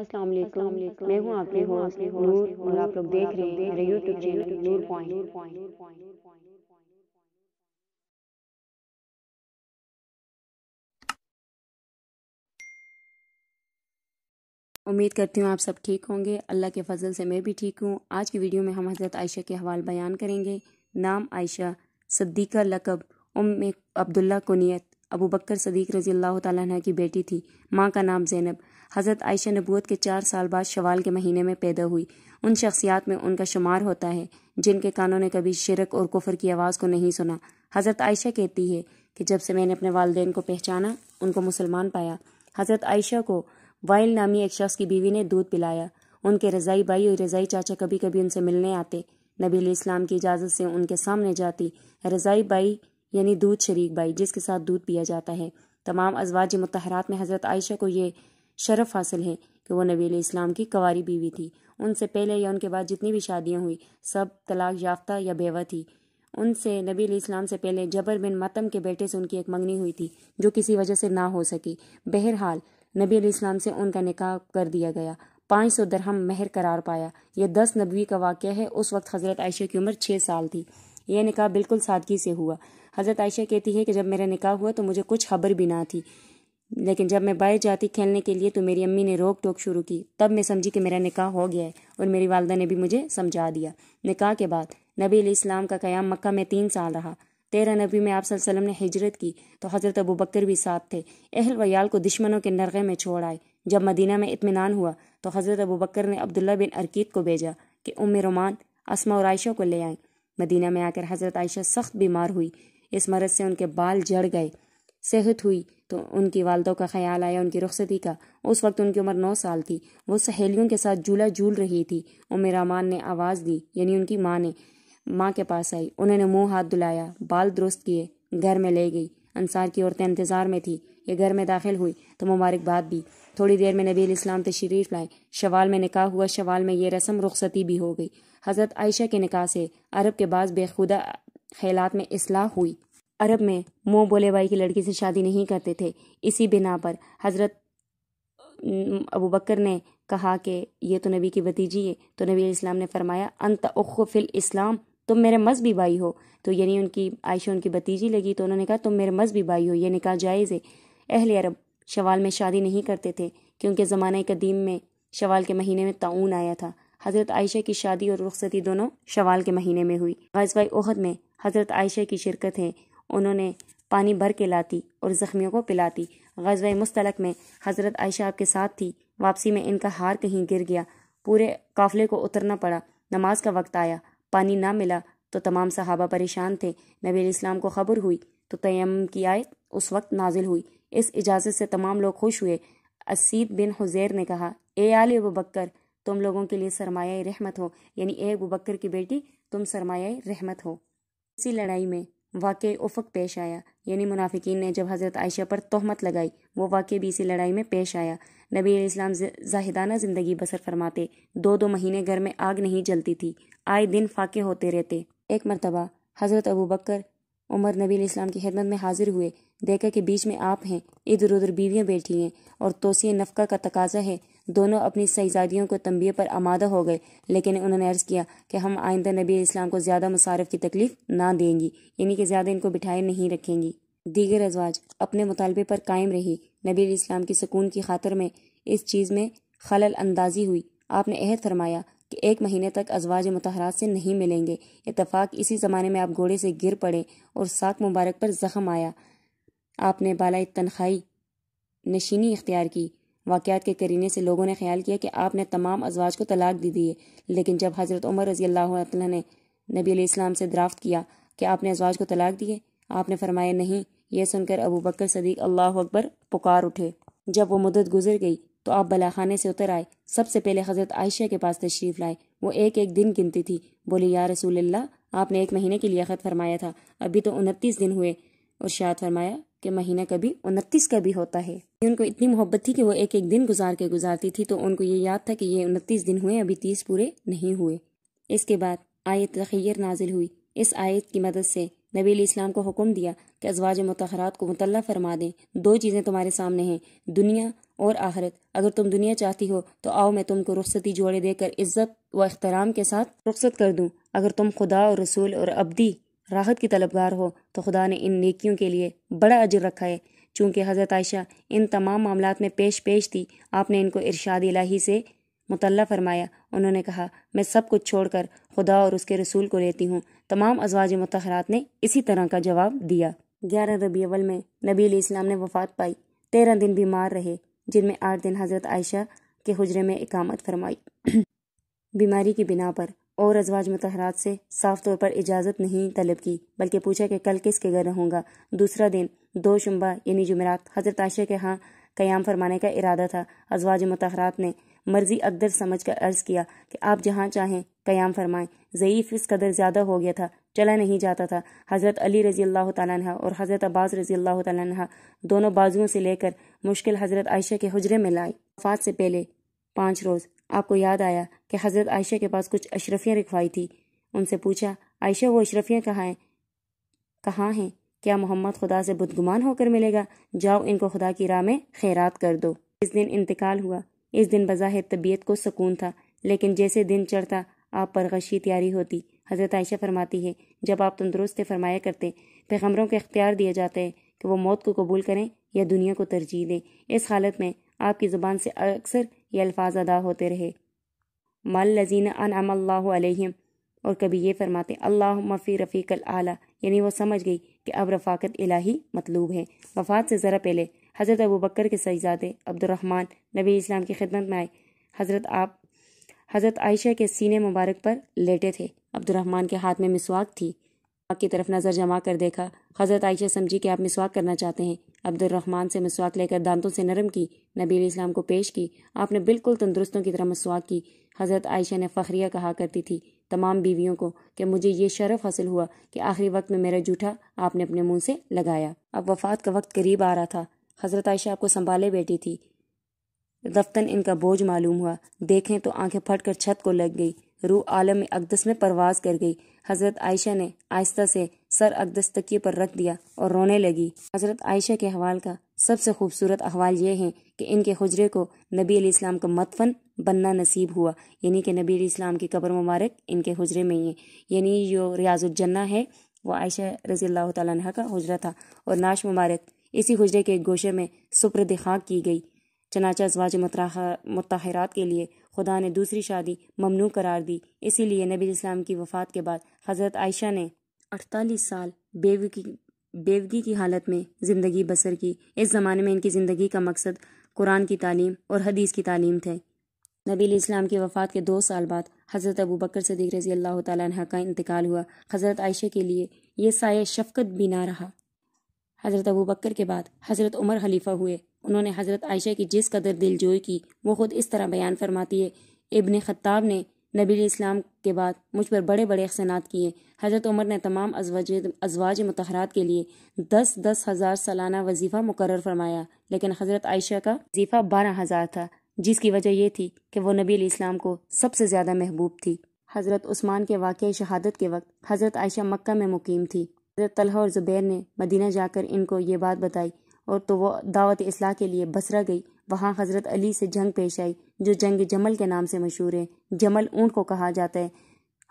अस्सलाम वालेकुम मैं हूं आपके होस्ट नूर और आप लोग देख रहे हैं मेरा YouTube चैनल नूर पॉइंट उम्मीद करती हूँ आप सब ठीक होंगे अल्लाह के फजल से मैं भी ठीक हूँ आज की वीडियो में हम हज़रत आयशा के हवाल बयान करेंगे नाम आयशा सद्दीका लकब उम अब्दुल्ला कुनियत अबू बकर सदीक रजी अल्लाह तह की बेटी थी माँ का नाम जैनब हज़रत आयशा नबूत के चार साल बाद शवाल के महीने में पैदा हुई उन शख्सियात में उनका शुमार होता है जिनके कानों ने कभी शिरक और कुफर की आवाज़ को नहीं सुना हज़रत आयशा कहती है कि जब से मैंने अपने वालदेन को पहचाना उनको मुसलमान पाया हज़रत आयशा को वाइल नामी एक शख्स की बीवी ने दूध पिलाया उनके रज़ाई भाई और रज़ाई चाचा कभी कभी उनसे मिलने आते नबी इस्लाम की इजाज़त से उनके सामने जाती रज़ाई बाई यानी दूध शरीक बाई जिसके साथ दूध पिया जाता है तमाम अजवाज मतहरात में हज़रत आयशा को ये शरफ हासिल है कि वो नबी इस्लाम की कवारी बीवी थी उनसे पहले या उनके बाद जितनी भी शादियाँ हुई सब तलाक याफ्ता या बेवा थी उनसे नबी इस्लाम से पहले जबर बिन मतम के बेटे से उनकी एक मंगनी हुई थी जो किसी वजह से ना हो सकी बहरहाल नबी इस्लाम से उनका निकाह कर दिया गया पाँच सौ दरहम महर करार पाया यह दस नबी का वाक़ है उस वक्त हज़रत आयशा की उम्र छः साल थी यह निकाह बिल्कुल सादगी से हुआ हज़रत आयशा कहती है कि जब मेरा निकाह हुआ तो मुझे कुछ खबर भी ना थी लेकिन जब मैं बाहर जाती खेलने के लिए तो मेरी अम्मी ने रोक टोक शुरू की तब मैं समझी कि मेरा निकाह हो गया है और मेरी वालदा ने भी मुझे समझा दिया निकाह के बाद नबी इस्लाम का क़याम मक्का में तीन साल रहा तेरह नबी में आप सल्लम ने हिजरत की तो हज़रत अबू बकर भी साथ थे अहल वयाल को दुश्मनों के नरगे में छोड़ आए जब मदीना में इतमान हुआ तो हज़रत अबू बकर ने अब्दुल्ला बिन अरकीत को भेजा कि उम्र रोमान असमा और आयशा को ले आएं मदीना में आकर हज़रत आयशा सख्त बीमार हुई इस मरद से उनके बाल जड़ गए सेहत हुई तो उनकी वालदों का ख्याल आया उनकी रुखसती का उस वक्त उनकी उम्र नौ साल थी वो सहेलियों के साथ झूला झूल रही थी उमेर मान ने आवाज़ दी यानी उनकी माँ ने माँ के पास आई उन्होंने मुंह हाथ धुलाया बाल दुरुस्त किए घर में ले गई अंसार की औरतें इंतज़ार में थी ये घर में दाखिल हुई तो मुबारकबाद भी थोड़ी देर में नबी इस्लाम तशरीफ़ लाए शवाल में निकाह हुआ शवाल में ये रस्म रुखसती भी हो गई हज़रत आयशा के निकाह से अरब के बाद बेखुदा ख्यालात में असलाह हुई अरब में मोह बोले भाई की लड़की से शादी नहीं करते थे इसी बिना पर हज़रत अबू बकर ने कहा कि ये तो नबी की भतीजी है तो नबी इस्लाम ने फरमाया अंत उख फिल इस्लाम तुम मेरे मजहबी भाई हो तो यानी उनकी आयशा उनकी भतीजी लगी तो उन्होंने कहा तुम मेरे मजहबी भाई हो ये निकाह जायज़ है अहल अरब शवाल में शादी नहीं करते थे क्योंकि ज़माने कदीम में शवाल के महीने में ताउन आया था हज़रत आयशा की शादी और रुखसती दोनों शवाल के महीने में हुई गजवाई ओहद में हज़रत आयशा की शिरकत है उन्होंने पानी भर के लाती और ज़ख्मियों को पिलाती गजवाई मुस्तलक में हज़रत आयशा आपके साथ थी वापसी में इनका हार कहीं गिर गया पूरे काफले को उतरना पड़ा नमाज का वक्त आया पानी ना मिला तो तमाम सहाबा परेशान थे नबी इस्लाम को खबर हुई तो तयम की आयत उस वक्त नाजिल हुई इस इजाज़त से तमाम लोग खुश हुए असीद बिन हुजैर ने कहा ए आल बकर तुम लोगों के लिए सरमाया रहमत हो यानी ए अबू बकर की बेटी तुम सरमाया रहमत हो इसी लड़ाई में वाक़ उफक पेश आया यानी मुनाफिकीन ने जब हज़रत आयशा पर तोहमत लगाई वो वाक़ भी इसी लड़ाई में पेश आया नबी इस्लाम जाहिदाना ज़िंदगी बसर फरमाते दो दो महीने घर में आग नहीं जलती थी आए दिन फाके होते रहते एक मरतबा हज़रत अबू बकर उमर नबी इस्लाम की खिदमत में हाजिर हुए देखा कि बीच में आप हैं इधर उधर बीवियाँ बैठी हैं और तोसी नफ़का का तकाजा है दोनों अपनी सहजादियों को तंबिए पर आमादा हो गए लेकिन उन्होंने अर्ज़ किया कि हम आइंदा नबी इस्लाम को ज़्यादा मुसारफ की तकलीफ़ ना देंगी यानी कि ज़्यादा इनको बिठाए नहीं रखेंगी दीगर अजवाज अपने मुतालबे पर कायम रही नबी इस्लाम की सुकून की खातर में इस चीज़ में खलल अंदाजी हुई आपने अहद फरमाया कि एक महीने तक अजवाज मतहरात से नहीं मिलेंगे इतफाक इसी ज़माने में आप घोड़े से गिर पड़े और साक मुबारक पर ज़ख्म आया आपने बाला तनख्वाही नशीनी इख्तियार की वाक़ात के करीने से लोगों ने ख्याल किया कि आपने तमाम अजवाज को तलाक दे दी है लेकिन जब हज़रत उमर रज़ी अल्लाह ने नबी अलैहिस्सलाम से द्राफ्त किया कि आपने अजवाज को तलाक दिए आपने फरमाया नहीं यह सुनकर अबू बकर सदीक अल्लाह अकबर पुकार उठे जब वो मुदत गुजर गई तो आप बलाखाने से उतर आए सबसे पहले हज़रत आयशा के पास तशरीफ़ लाए वो एक एक दिन गिनती थी बोली या रसूल अल्लाह आपने एक महीने के लिए खत फरमाया था अभी तो उनतीस दिन हुए और शायद फरमाया कि महीना कभी उनतीस का भी होता है उनको इतनी मोहब्बत थी कि वो एक एक दिन गुजार के गुजारती थी तो उनको ये याद था कि ये उनतीस दिन हुए अभी तीस पूरे नहीं हुए इसके बाद आयत तखीर नाजिल हुई इस आयत की मदद से नबी इस्लाम को हुक्म दिया कि अजवाज मतहरात को मुतल फरमा दें दो चीज़ें तुम्हारे सामने हैं दुनिया और आखरत अगर तुम दुनिया चाहती हो तो आओ मैं तुमको रुख्सती जोड़े देकर इज्जत व अख्तराम के साथ रुख्सत कर दूँ अगर तुम खुदा और रसूल और अबदी राहत की तलबगार हो तो खुदा ने इन नेकियों के लिए बड़ा अजर रखा है चूँकि हज़रत आयशा इन तमाम मामला में पेश पेश थी आपने इनको इरशाद इलाही से मुतल फरमाया उन्होंने कहा मैं सब कुछ छोड़कर खुदा और उसके रसूल को लेती हूँ तमाम अजवाज मतहरात ने इसी तरह का जवाब दिया ग्यारह रबी अवल में नबी इस्लाम ने वफात पाई तेरह दिन बीमार रहे जिनमें आठ दिन हज़रत आयशा के हजरे में इकामत फरमाई बीमारी की बिना पर और अजवाज मतहरात से साफ तौर पर इजाज़त नहीं तलब की बल्कि पूछा कि कल किसके घर रहूँगा दूसरा दिन दो शुम्बा यानी जुमेरात हजरत आशा के यहाँ क्याम फरमाने का इरादा था अजवाज मतहरात ने मर्जी अकदर समझ कर अर्ज किया कि आप जहाँ चाहें क्याम फरमाएं ज़यीफ़ इस कदर ज़्यादा हो गया था चला नहीं जाता था हज़रत अली रज़ी अल्लाह तह और हज़रत अब्बास रज़ी अल्लाह तह दोनों बाजुओं से लेकर मुश्किल हज़रत आयशा के हजरे में लाई वफात से पहले पाँच रोज़ आपको याद आया कि हज़रत आयशा के पास कुछ अशरफियाँ रखवाई थी उनसे पूछा आयशा वो अशरफियाँ कहाँ हैं कहाँ हैं क्या मोहम्मद खुदा से बुदगुमान होकर मिलेगा जाओ इनको खुदा की राह में खैरात कर दो इस दिन इंतकाल हुआ इस दिन बज़ाहिर तबीयत को सुकून था लेकिन जैसे दिन चढ़ता आप पर गशी तैयारी होती हज़रत आयशा फरमाती है जब आप तंदुरुस्त फरमाया करते पैगम्बरों के अख्तियार दिए जाते हैं कि वो मौत को कबूल करें या दुनिया को तरजीह दें इस हालत में आपकी ज़ुबान से अक्सर ये अल्फाज अदा होते रहे मल लजीन अनअम और कभी ये फरमाते अल्लाह मफ़ी अल आला यानी वो समझ गई कि अब रफाकत इलाही मतलूब है वफात से ज़रा पहले हज़रत अबू बकर के सईजादे अब्दुलरहमान नबी इस्लाम की खिदमत में आए हज़रत आप हज़रत आयशा के सीने मुबारक पर लेटे थे अब्दुलरहमान के हाथ में मिसवाक थी की तरफ नज़र जमा कर देखा हज़रत आयशा समझी कि आप मिसवाक करना चाहते हैं अब्दुलरहमान से मसवाक लेकर दांतों से नरम की नबी इस्लाम को पेश की आपने बिल्कुल तंदुरुस्तों की तरह मसवाक की हज़रत आयशा ने फ़खरिया कहा करती थी तमाम बीवियों को कि मुझे ये शर्फ हासिल हुआ कि आखिरी वक्त में मेरा जूठा आपने अपने मुंह से लगाया अब वफात का वक्त करीब आ रहा था हज़रत आयशा आपको संभाले बैठी थी दफ्तन इनका बोझ मालूम हुआ देखें तो आंखें फट कर छत को लग गई रूह आलम अकदस में परवाज कर गई हज़रत आयशा ने आहिस्ता से सर अकदस तकिए पर रख दिया और रोने लगी हज़रत आयशा के हवाल का सबसे खूबसूरत अहवाल ये है कि इनके हजरे को नबी इस्लाम का मतफन बनना नसीब हुआ यानी कि नबी इस्लाम की कब्र मुबारक इनके हजरे में ही है यानी जो रियाजुजन्ना है वह आयशा रजी अल्लाह तह का हजरा था और नाश मुबारक इसी हजरे के गोशे में सुप्रद खाक की गई चनाचा अजवाज मतहरात के लिए खुदा ने दूसरी शादी ममनू करार दी इसीलिए नबी इस्लाम की वफ़ात के बाद हज़रत आयशा ने अड़तालीस साल बेव की बेवगी की हालत में ज़िंदगी बसर की इस ज़माने में इनकी ज़िंदगी का मकसद कुरान की तालीम और हदीस की तालीम थे नबी इस्लाम की वफ़ात के दो साल बाद हज़रत अबू बकर सदीक रजी अल्लाह तह का इंतकाल हुआ हज़रत आयशा के लिए यह साय शफकत भी ना रहा हज़रत अबू बकर के बाद हज़रत उमर खलीफा हुए उन्होंने हज़रत आयशा की जिस कदर दिलजोई की वो ख़ुद इस तरह बयान फरमाती है इबन ख़ताब ने नबी इस्लाम के बाद मुझ पर बड़े बड़े अहसानात किए हज़रत उमर ने तमाम अजवाज अजवाज मतहरात के लिए दस दस हज़ार सालाना वजीफ़ा मुकर फरमाया लेकिन हज़रत आयशा का वजीफ़ा बारह हज़ार था जिसकी वजह यह थी कि वो नबी इस्लाम को सबसे ज़्यादा महबूब थी हज़रत उस्मान के वाक़ शहादत के वक्त हज़रत आयशा मक्का में मुकीम थी हज़रत तलहा और ज़ुबैर ने मदीना जाकर इनको ये बात बताई और तो वो दावत असलाह के लिए बसरा गई वहाँ हज़रत अली से जंग पेश आई जो जंग जमल के नाम से मशहूर है जमल ऊँट को कहा जाता है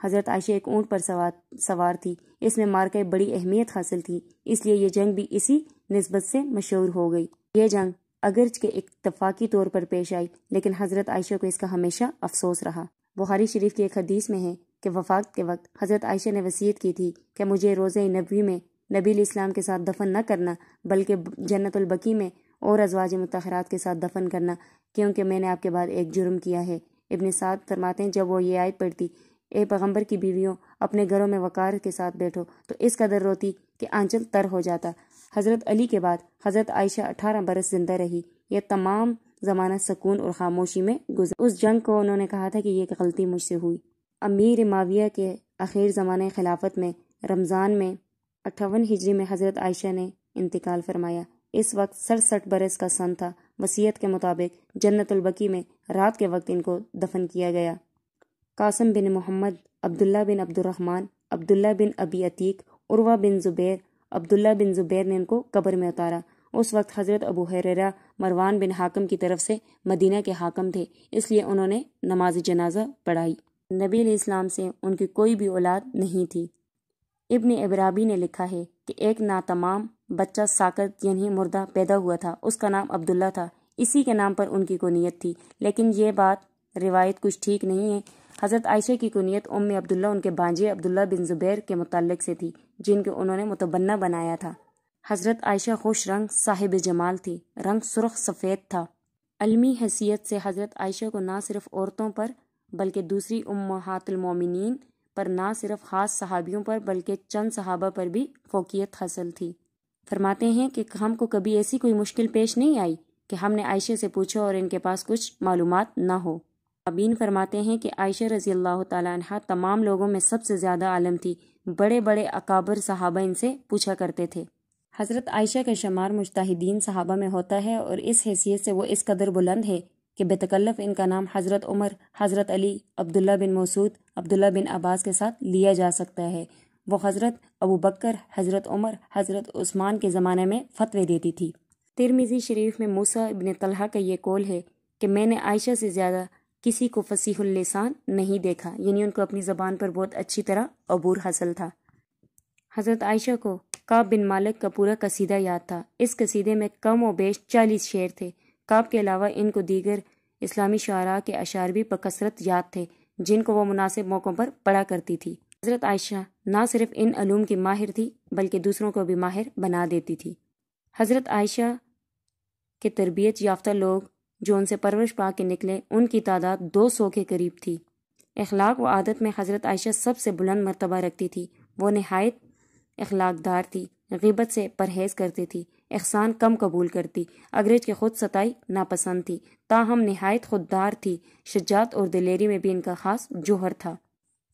हज़रत आयशा एक ऊँट पर सवार सवार थी इसमें मारकई बड़ी अहमियत हासिल थी इसलिए ये जंग भी इसी नस्बत से मशहूर हो गई ये जंग अगरच के इतफाकी तौर पर पेश आई लेकिन हज़रत आयशा को इसका हमेशा अफसोस रहा बुहारी शरीफ की एक हदीस में है कि वफात के वक्त हज़रत आयशा ने वसीयत की थी कि मुझे रोज़े नबी में नबी इस्लाम के साथ दफन न करना बल्कि जन्नतुलबकी में और अजवाज मतहरात के साथ दफन करना क्योंकि मैंने आपके बाद एक जुर्म किया है इबन सात फरमाते हैं जब वो ये आयत पढ़ती ए पैगम्बर की बीवियों अपने घरों में वकार के साथ बैठो तो इस कदर रोती कि आंचल तर हो जाता हज़रत अली के बाद हज़रत आयशा अठारह बरस जिंदा रही यह तमाम ज़माना सकून और खामोशी में गुजर उस जंग को उन्होंने कहा था कि यह गलती मुझसे हुई अमीर माविया के आखिर ज़माने खिलाफत में रमज़ान में अट्ठावन हिजरी में हज़रत आयशा ने इंतकाल फरमाया इस वक्त सड़सठ बरस का सन था वसीयत के मुताबिक जन्नतुलबकी में रात के वक्त इनको दफन किया गया कासम बिन मोहम्मद अब्दुल्ला बिन अब्दुलरहमान अब्दुल्ला बिन अबी अतीक उर्वा बिन ज़ुबैर अब्दुल्ला बिन जुबैर ने उनको कब्र में उतारा उस वक्त हज़रत Abu Hurairah Marwan bin Hakam की तरफ से मदीना के हाकम थे इसलिए उन्होंने नमाज जनाजा पढ़ाई नबी इस्लाम से उनकी कोई भी औलाद नहीं थी इब्न इब्राबी ने लिखा है कि एक नातमाम बच्चा साकत यानी मुर्दा पैदा हुआ था उसका नाम अब्दुल्ला था इसी के नाम पर उनकी कोनीयत थी लेकिन ये बात रिवायत कुछ ठीक नहीं है हज़रत आयशा की कुनीत उम्म अब्दुल्ला उनके भांजे अब्दुल्ला बिन ज़ुबैर के मुतल से थी जिनको उन्होंने मुतबन्ना बनाया था हज़रत आयशा खुश रंग साहिब जमाल थी रंग सुरख सफ़ेद था अलमी हैसियत से हज़रत आयशा को ना सिर्फ औरतों पर बल्कि दूसरी उम्मातमिन पर ना सिर्फ ख़ास सहाबियों पर बल्कि चंद सहाबा पर भी फोकियत हासिल थी फरमाते हैं कि हमको कभी ऐसी कोई मुश्किल पेश नहीं आई कि हमने आयशे से पूछो और इनके पास कुछ मालूम ना हो अबीन फरमाते हैं कि आयशा रज़ी अल्लाह तह तमाम लोगों में सबसे ज़्यादा आलम थी बड़े बड़े अकाबर सहाबा इनसे पूछा करते थे हज़रत आयशा का शुमार मुश्ताहिदीन सहाबा में होता है और इस हैसियत से वो इस कदर बुलंद है कि बेतकल्लफ इनका नाम हज़रत उमर हज़रत अली अब्दुल्ला बिन मसूद अब्दुल्ला बिन अब्बास के साथ लिया जा सकता है वो हज़रत अबू बकर हज़रत उमर हज़रत उस्मान के ज़माने में फ़तवे देती थी तिरमिज़ी शरीफ में मूसा इबन तलहा का ये कौल है कि मैंने आयशा से ज़्यादा किसी को फसीहुल्लिसान नहीं देखा यानी उनको अपनी ज़बान पर बहुत अच्छी तरह अबूर हासिल था हज़रत आयशा को काब बिन मालिक का पूरा कसीदा याद था इस कसीदे में कम व बेश चालीस शेर थे काब के अलावा इनको दीगर इस्लामी शारा के अशार भी बकसरत याद थे जिनको वो मुनासिब मौक़ों पर पढ़ा करती थी हज़रत आयशा ना सिर्फ इन अलूम की माहिर थी बल्कि दूसरों को भी माहिर बना देती थी हज़रत आयशा के तरबियत याफ्ता लोग जो उनसे परवरिश पा के निकले उनकी तादाद दो सौ के करीब थी अखलाक व आदत में हज़रत आयशा सबसे बुलंद मरतबा रखती थी वो नहायत अखलाकदार थी गीबत से परहेज़ करती थी एहसान कम कबूल करती अंग्रेज के खुद सताई नापसंद थी ताहम नहायत खुददार थी शजात और दिलेरी में भी इनका खास जोहर था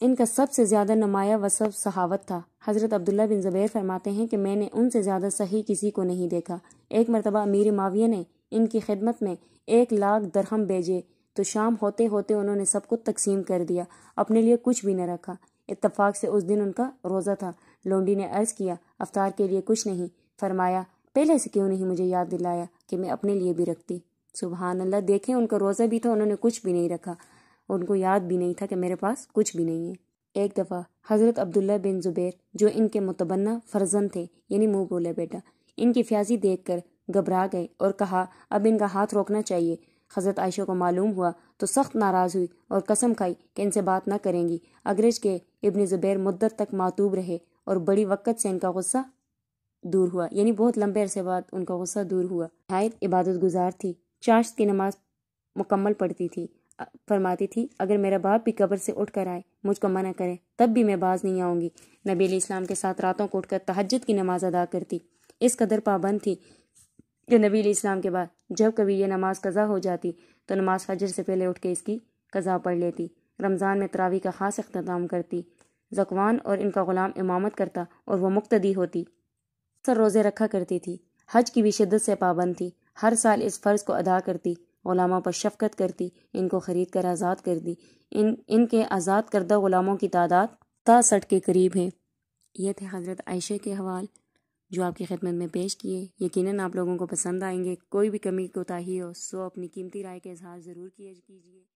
इनका सबसे ज़्यादा नमाया वसब सहावत था हज़रत अब्दुल्ला बिन ज़बैर फरमाते हैं कि मैंने उनसे ज़्यादा सही किसी को नहीं देखा एक मरतबा अमीर माविया ने इनकी खिदमत में एक लाख दरहम भेजे तो शाम होते होते उन्होंने सबको तकसीम कर दिया अपने लिए कुछ भी न रखा इतफाक़ से उस दिन उनका रोज़ा था लोंडी ने अर्ज़ किया अवतार के लिए कुछ नहीं फरमाया पहले से क्यों नहीं मुझे याद दिलाया कि मैं अपने लिए भी रखती सुबहान अल्लाह देखें उनका रोज़ा भी था उन्होंने कुछ भी नहीं रखा उनको याद भी नहीं था कि मेरे पास कुछ भी नहीं है एक दफ़ा हज़रत अब्दुल्ला बिन ज़ुबैर जो इनके मुतबन्ना फर्जन थे यानी मुँह बोले बेटा इनकी फ्याजी देख कर घबरा गए और कहा अब इनका हाथ रोकना चाहिए हजरत आयशा को मालूम हुआ तो सख्त नाराज हुई और कसम खाई कि इनसे बात न करेंगी अग्रज के इब्न ज़ुबैर मुद्दत तक मातूब रहे और बड़ी वक़्त से इनका गुस्सा दूर हुआ यानी बहुत लंबे अरसे बाद उनका गुस्सा दूर हुआ हायद इबादत गुजार थी चाश की नमाज मुकम्मल पढ़ती थी फरमाती थी अगर मेरा बाप भी कब्र से उठ कर आए मुझको मना करे तब भी मैं बाज नहीं आऊँगी नबी इस्लाम के साथ रातों को उठकर तहजद की नमाज अदा करती इस कदर पाबंद थी जो नबी इस्लाम के बाद जब कभी यह नमाज कज़ा हो जाती तो नमाज फजर से पहले उठ के इसकी कज़ा पढ़ लेती रमज़ान में तरावी का ख़ास अख्ताम करती जकवान और इनका ग़ुलाम इमामत करता और वह मुक्तदी होती सर रोज़े रखा करती थी हज की भी शिद्दत से पाबंद थी हर साल इस फ़र्ज़ को अदा करती ग़ुलामों पर शफकत करती इनको ख़रीद कर आज़ाद कर दी इन इनके आज़ाद करदा ग़ुलामों की तादाद तासठ के करीब है यह थे हज़रत आयशे के हवाल जो आपकी खिदमत में पेश किए यकीनन आप लोगों को पसंद आएंगे कोई भी कमी कोताही हो सो अपनी कीमती राय का इजहार ज़रूर किए कीजिए